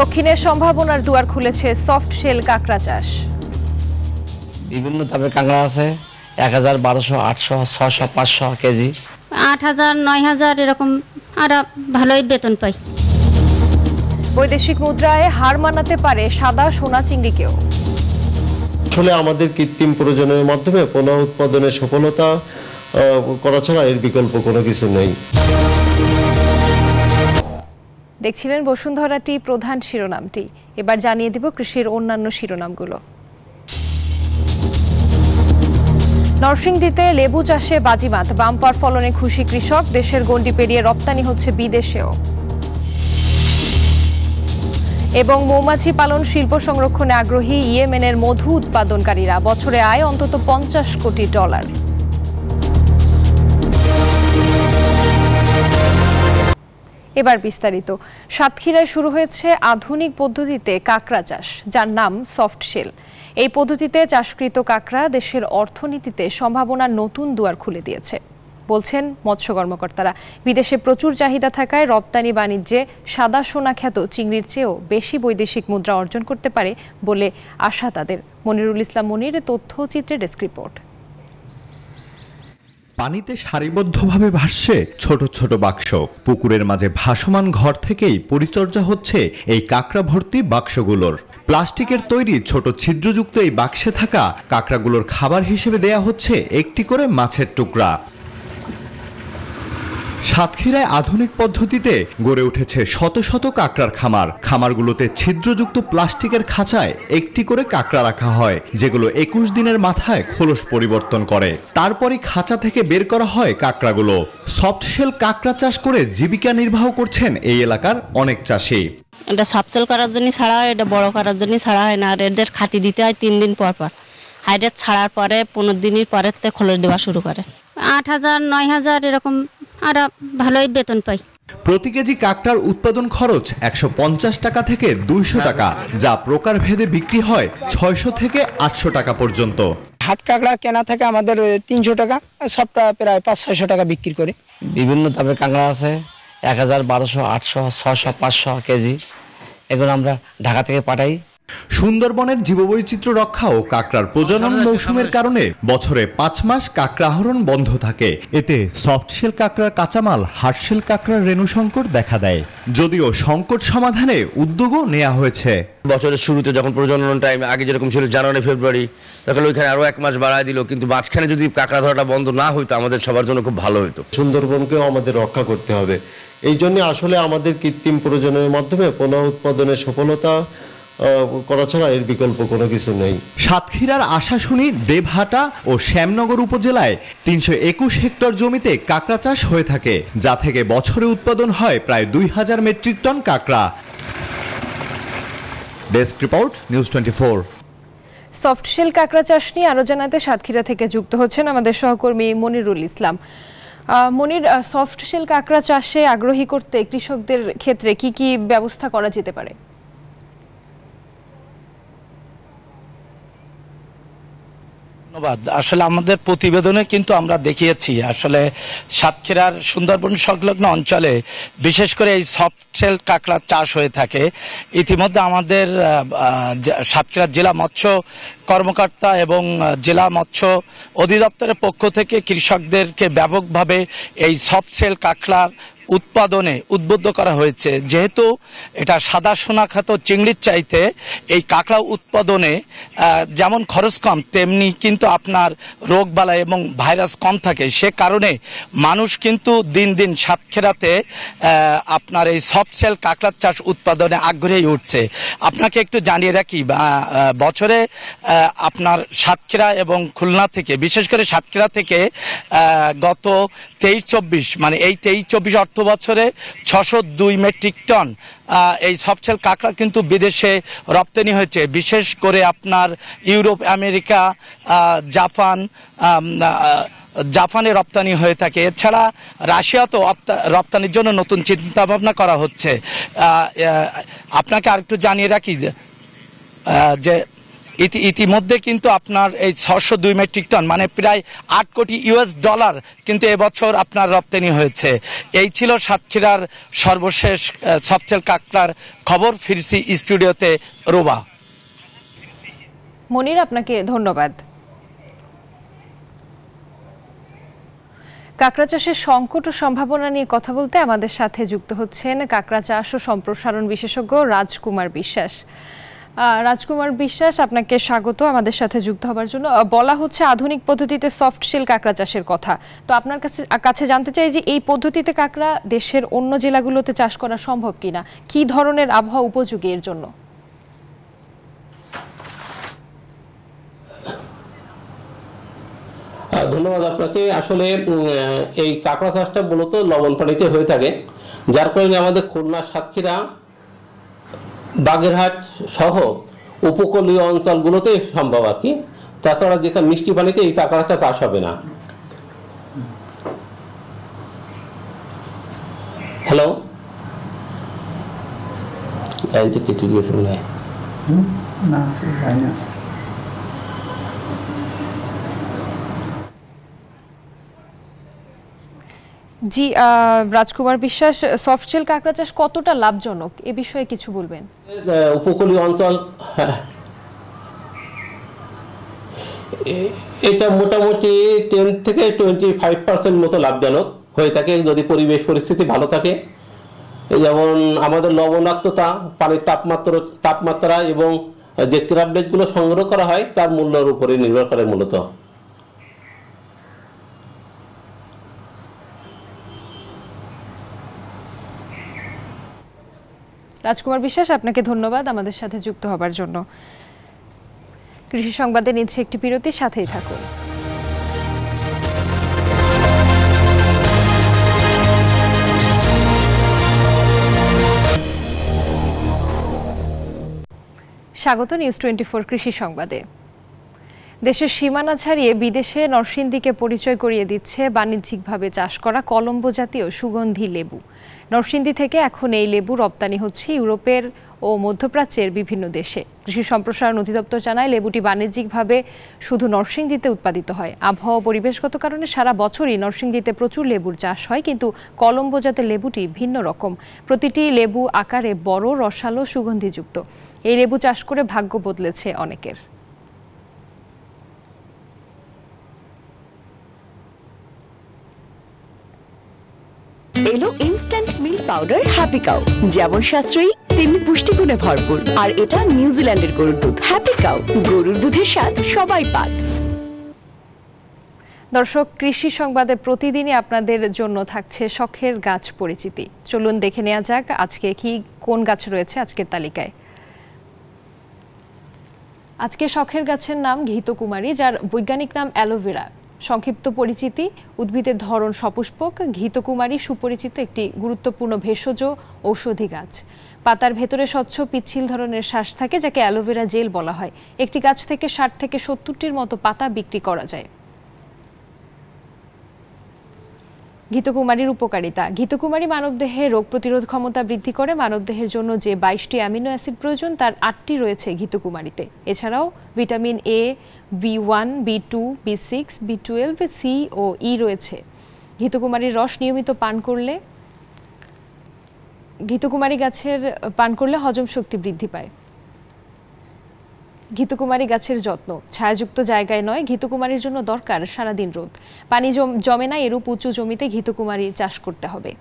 দক্ষিণে সম্ভাবনার দুয়ার খুলেছে সফট শেল কাঁকড়া চাষ বিভিন্ন দামে কাঁকড়া আছে এক হাজার বারোশো আটশো ছশো পাঁচশো কেজি আট হাজার নয় হাজার এরকম আর ভালোই বেতন পাই বৈদেশিক মুদ্রায় হার মানাতে পারে সাদা সোনা চিংড়িকেও আসলে আমাদের কৃত্রিম প্রয়োজনের মাধ্যমে পোনা উৎপাদনের সফলতা করা ছাড়া এর বিকল্প কোনো কিছু নেই দেখছিলেন বসুন্ধরাটি প্রধান শিরোনামটি এবার জানিয়ে দেব কৃষির অন্যান্য শিরোনামগুলো নরসিংদীতে লেবু চাষে বাজিমাত বাম্পার ফলনে খুশি কৃষক দেশের গণ্ডি পেরিয়ে রপ্তানি হচ্ছে বিদেশেও এবং মৌমাছি পালন শিল্প সংরক্ষণে আগ্রহী ইয়েমেনের মধু উৎপাদনকারীরা বছরে আয় অন্তত পঞ্চাশ কোটি ডলার এবার বিস্তারিত সাতক্ষীরায় শুরু হয়েছে আধুনিক পদ্ধতিতে কাঁকড়া চাষ যার নাম সফট শেল এই পদ্ধতিতে চাষকৃত কাঁকড়া দেশের অর্থনীতিতে সম্ভাবনার নতুন দুয়ার খুলে দিয়েছে বলছেন মৎস্য কর্মকর্তারা বিদেশে প্রচুর চাহিদা থাকায় রপ্তানি বাণিজ্যে সাদা সোনা খ্যাত চিংড়ির চেয়েও বেশি বৈদেশিক মুদ্রা অর্জন করতে পারে বলে আশা তাদের মনিরুল ইসলাম মনির তথ্যচিত্রের ডেস্ক রিপোর্ট পানিতে সারিবদ্ধভাবে ভাসছে ছোট ছোট বাক্স পুকুরের মাঝে ভাসমান ঘর থেকেই পরিচর্যা হচ্ছে এই কাঁকড়া ভর্তি বাক্সগুলোর প্লাস্টিকের তৈরি ছোট ছিদ্রযুক্ত এই বাক্সে থাকা কাঁকড়াগুলোর খাবার হিসেবে দেয়া হচ্ছে একটি করে মাছের টুকরা সাতক্ষীরায় আধুনিক পদ্ধতিতে গড়ে উঠেছে শত শত কাঁকড়ার খামার খামারগুলোতে ছিদ্রযুক্ত প্লাস্টিকের খাঁচায় একটি করে কাঁকড়া রাখা হয় যেগুলো একুশ দিনের মাথায় খোলস পরিবর্তন করে তারপরই খাঁচা থেকে বের করা হয় কাঁকড়াগুলো সফটশেল কাঁকড়া চাষ করে জীবিকা নির্বাহ করছেন এই এলাকার অনেক চাষি এটা সফটশেল করার জন্য ছাড়া হয় এটা বড় করার জন্য ছাড়া হয় না আর এদের খাতি দিতে হয় তিন দিন পর পর হাইড্রেট ছাড়ার পরে পনেরো দিনের পরের তে খোলস দেওয়া শুরু করে আট হাজার নয় হাজার এরকম আর ভালোই বেতন পাই প্রতি কেজি কাকটার উৎপাদন খরচ একশো টাকা থেকে দুইশো টাকা যা প্রকারভেদে বিক্রি হয় ছয়শো থেকে আটশো টাকা পর্যন্ত হাট কাঁকড়া কেনা থাকে আমাদের তিনশো টাকা সবটা প্রায় পাঁচ ছয়শো টাকা বিক্রি করে বিভিন্ন দামের কাঁকড়া আছে এক হাজার বারোশো আটশো ছশো পাঁচশো কেজি এগুলো আমরা ঢাকা থেকে পাঠাই সুন্দরবনের জীববৈচিত্র্য রক্ষা ও কাঁকড়ার প্রজনন মৌসুমের কারণে বছরে পাঁচ মাস কাঁকড়া আহরণ বন্ধ থাকে এতে সফটশেল কাঁকড়ার কাঁচামাল হার্ডশেল কাঁকড়ার রেণু সংকট দেখা দেয় যদিও সংকট সমাধানে উদ্যোগও নেওয়া হয়েছে বছরের শুরুতে যখন প্রজনন টাইম আগে যেরকম ছিল জানুয়ারি ফেব্রুয়ারি তখন ওইখানে আরও এক মাস বাড়ায় দিল কিন্তু মাঝখানে যদি কাঁকড়া ধরাটা বন্ধ না হইতো আমাদের সবার জন্য খুব ভালো হতো সুন্দরবনকেও আমাদের রক্ষা করতে হবে এই জন্য আসলে আমাদের কৃত্রিম প্রজননের মাধ্যমে পোনা উৎপাদনের সফলতা করা ছাড়া এর বিকল্প কোনো কিছু নেই সাতক্ষীরার আশা শুনি দেবহাটা ও শ্যামনগর উপজেলায় তিনশো একুশ হেক্টর জমিতে কাঁকড়া চাষ হয়ে থাকে যা থেকে বছরে উৎপাদন হয় প্রায় দুই হাজার মেট্রিক টন কাঁকড়া desk report news twenty four softshell কাঁকড়া চাষ নিয়ে আরও জানাতে সাতক্ষীরা থেকে যুক্ত হচ্ছেন আমাদের সহকর্মী মনিরুল ইসলাম মনির সফটশেল কাঁকড়া চাষে আগ্রহী করতে কৃষকদের ক্ষেত্রে কি কি ব্যবস্থা করা যেতে পারে ধন্যবাদ আসলে আমাদের প্রতিবেদনে কিন্তু আমরা দেখিয়েছি আসলে সাতক্ষীরার সুন্দরবন সংলগ্ন অঞ্চলে বিশেষ করে এই সফটসেল কাঁকড়ার চাষ হয়ে থাকে ইতিমধ্যে আমাদের সাতক্ষীরা জেলা মৎস্য কর্মকর্তা এবং জেলা মৎস্য অধিদপ্তরের পক্ষ থেকে কৃষকদেরকে ব্যাপকভাবে এই সফটসেল কাঁকড়ার উৎপাদনে উদ্বুদ্ধ করা হয়েছে যেহেতু এটা সাদা খাত চিংড়ির চাইতে এই কাঁকড়া উৎপাদনে যেমন খরচ কম তেমনি কিন্তু আপনার রোগবালা এবং ভাইরাস কম থাকে সে কারণে মানুষ কিন্তু দিন দিন সাতক্ষেরাতে আপনার এই সফট সেল কাঁকড়ার চাষ উৎপাদনে আগ্রহী উঠছে আপনাকে একটু জানিয়ে রাখি বছরে আপনার সাতক্ষীরা এবং খুলনা থেকে বিশেষ করে সাতক্ষীরা থেকে গত তেইশ চব্বিশ মানে এই তেইশ চব্বিশ অর্থ বছরে ছশো দুই মেট্রিক টন এই সফটশেল কাঁকড়া কিন্তু বিদেশে রপ্তানি হয়েছে বিশেষ করে আপনার ইউরোপ আমেরিকা জাপান জাপানে রপ্তানি হয়ে থাকে এছাড়া রাশিয়াতেও রপ্তানির জন্য নতুন চিন্তাভাবনা করা হচ্ছে আপনাকে আরেকটু জানিয়ে রাখি যে ইতি ইতিমধ্যে কিন্তু আপনার এই ছশো দুই মেট্রিক টন মানে প্রায় আট কোটি ইউএস ডলার কিন্তু এবছর আপনার রপ্তানি হয়েছে এই ছিল সাতক্ষীরার সর্বশেষ সবচেয়ে কাকড়ার খবর ফিরছি স্টুডিওতে রোবা মনির আপনাকে ধন্যবাদ কাঁকড়া চাষের সংকট ও সম্ভাবনা নিয়ে কথা বলতে আমাদের সাথে যুক্ত হচ্ছেন কাঁকড়া চাষ ও সম্প্রসারণ বিশেষজ্ঞ রাজকুমার বিশ্বাস রাজকুমার বিশ্বাস আপনাকে স্বাগত আমাদের সাথে যুক্ত হবার জন্য বলা হচ্ছে আধুনিক পদ্ধতিতে সফট শিল কাঁকড়া চাষের কথা তো আপনার কাছে কাছে জানতে চাই যে এই পদ্ধতিতে কাঁকড়া দেশের অন্য জেলাগুলোতে চাষ করা সম্ভব কিনা কি ধরনের আবহাওয়া উপযোগী এর জন্য ধন্যবাদ আপনাকে আসলে এই কাঁকড়া চাষটা মূলত লবণ পানিতে হয়ে থাকে যার কারণে আমাদের খুলনা সাতক্ষীরা বাগেরহাট সহ উপকূলীয় অঞ্চলগুলোতে সম্ভব আর কি তাছাড়া যেখানে মিষ্টি পানিতে এই কাঁকড়াটা চাষ হবে না হ্যালো লাইনটা কেটে গিয়েছে মনে হয় না জি রাজকুমার বিশ্বাস সফটশেল কাঁকড়া চাষ কতটা লাভজনক এ বিষয়ে কিছু বলবেন উপকূলীয় অঞ্চল হ্যাঁ। এটা মোটামুটি টেন থেকে টোয়েন্টি ফাইভ পার্সেন্ট মতো লাভজনক হয়ে থাকে যদি পরিবেশ পরিস্থিতি ভালো থাকে যেমন আমাদের লবণাক্ততা পানির তাপমাত্রা তাপমাত্রা এবং যে ক্রাবলেটগুলো সংগ্রহ করা হয় তার মূল্যর উপরে নির্ভর করে মূলত রাজকুমার বিশ্বাস আপনাকে ধন্যবাদ আমাদের সাথে যুক্ত হবার জন্য কৃষি সংবাদে নিচ্ছে একটি বিরতির সাথেই থাকুন স্বাগত নিউজ টোয়েন্টি কৃষি সংবাদে দেশের সীমানা ছাড়িয়ে বিদেশে নরসিংদীকে পরিচয় করিয়ে দিচ্ছে বাণিজ্যিকভাবে চাষ করা কলম্বো জাতীয় সুগন্ধি লেবু নরসিংদী থেকে এখন এই লেবু রপ্তানি হচ্ছে ইউরোপের ও মধ্যপ্রাচ্যের বিভিন্ন দেশে কৃষি সম্প্রসারণ অধিদপ্তর জানায় লেবুটি বাণিজ্যিকভাবে শুধু নরসিংদীতে উৎপাদিত হয় আবহাওয়া পরিবেশগত কারণে সারা বছরই নরসিংদীতে প্রচুর লেবুর চাষ হয় কিন্তু কলম্বো জাতের লেবুটি ভিন্ন রকম প্রতিটি লেবু আকারে বড় রসালো সুগন্ধিযুক্ত এই লেবু চাষ করে ভাগ্য বদলেছে অনেকের এলো instant milk powder happy cow যেমন সাশ্রয়ী তেমনি পুষ্টিগুণে ভরপুর আর এটা নিউজিল্যান্ডের গরুর দুধ হ্যাপি কাউ গরুর দুধের স্বাদ সবাই পাক দর্শক কৃষি সংবাদে প্রতিদিনই আপনাদের জন্য থাকছে শখের গাছ পরিচিতি চলুন দেখে নেওয়া যাক আজকে কি কোন গাছ রয়েছে আজকের তালিকায় আজকে শখের গাছের নাম ঘিতকুমারী যার বৈজ্ঞানিক নাম অ্যালোভেরা সংক্ষিপ্ত পরিচিতি উদ্ভিদের ধরন সপুষ্পক ঘিতকুমারী সুপরিচিত একটি গুরুত্বপূর্ণ ভেষজ ঔষধি গাছ পাতার ভেতরে স্বচ্ছ পিচ্ছিল ধরনের শ্বাস থাকে যাকে অ্যালোভেরা জেল বলা হয় একটি গাছ থেকে ষাট থেকে সত্তরটির মতো পাতা বিক্রি করা যায় ঘিতকুমারীর উপকারিতা ঘিতকুমারী মানবদেহে রোগ প্রতিরোধ ক্ষমতা বৃদ্ধি করে মানবদেহের জন্য যে বাইশটি অ্যামিনো অ্যাসিড প্রয়োজন তার আটটি রয়েছে ঘিতকুমারীতে এছাড়াও vitamin A B one B two B six B twelve C ও ই e রয়েছে ঘিতকুমারীর রস নিয়মিত পান করলে ঘিতকুমারী গাছের পান করলে হজম শক্তি বৃদ্ধি পায় ঘিতুকুমারী গাছের যত্ন ছায়াযুক্ত জায়গায় নয় ঘিতুকুমারীর জন্য দরকার সারাদিন রোদ পানি জমে না এরূপ উঁচু জমিতে ঘিতুকুমারী চাষ করতে হবে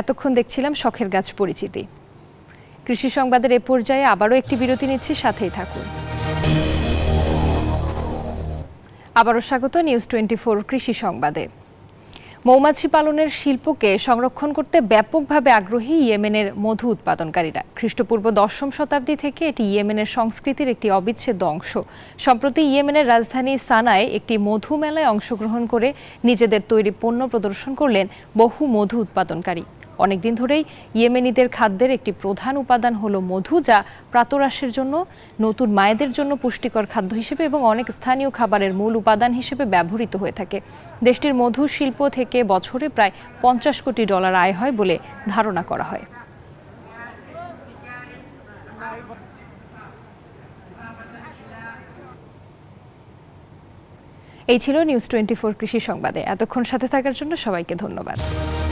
এতক্ষণ দেখছিলাম শখের গাছ পরিচিতি কৃষি সংবাদের এ পর্যায়ে আবারও একটি বিরতি নিচ্ছি সাথেই থাকুন আবারও স্বাগত নিউজ টোয়েন্টি ফোর কৃষি সংবাদে মৌমাছি পালনের শিল্পকে সংরক্ষণ করতে ব্যাপকভাবে আগ্রহী ইয়েমেনের মধু উৎপাদনকারীরা খ্রিস্টপূর্ব দশম শতাব্দী থেকে এটি ইয়েমেনের সংস্কৃতির একটি অবিচ্ছেদ্য অংশ সম্প্রতি ইয়েমেনের রাজধানী সানায় একটি মধু মেলায় অংশগ্রহণ করে নিজেদের তৈরি পণ্য প্রদর্শন করলেন বহু মধু উৎপাদনকারী অনেকদিন ধরেই ইয়েমেনিদের খাদ্যের একটি প্রধান উপাদান হলো মধু যা প্রাতরাশের জন্য নতুন মায়েদের জন্য পুষ্টিকর খাদ্য হিসেবে এবং অনেক স্থানীয় খাবারের মূল উপাদান হিসেবে ব্যবহৃত হয়ে থাকে দেশটির মধু শিল্প থেকে বছরে প্রায় পঞ্চাশ কোটি ডলার আয় হয় বলে ধারণা করা হয় এই ছিল নিউজ টোয়েন্টি কৃষি সংবাদে এতক্ষণ সাথে থাকার জন্য সবাইকে ধন্যবাদ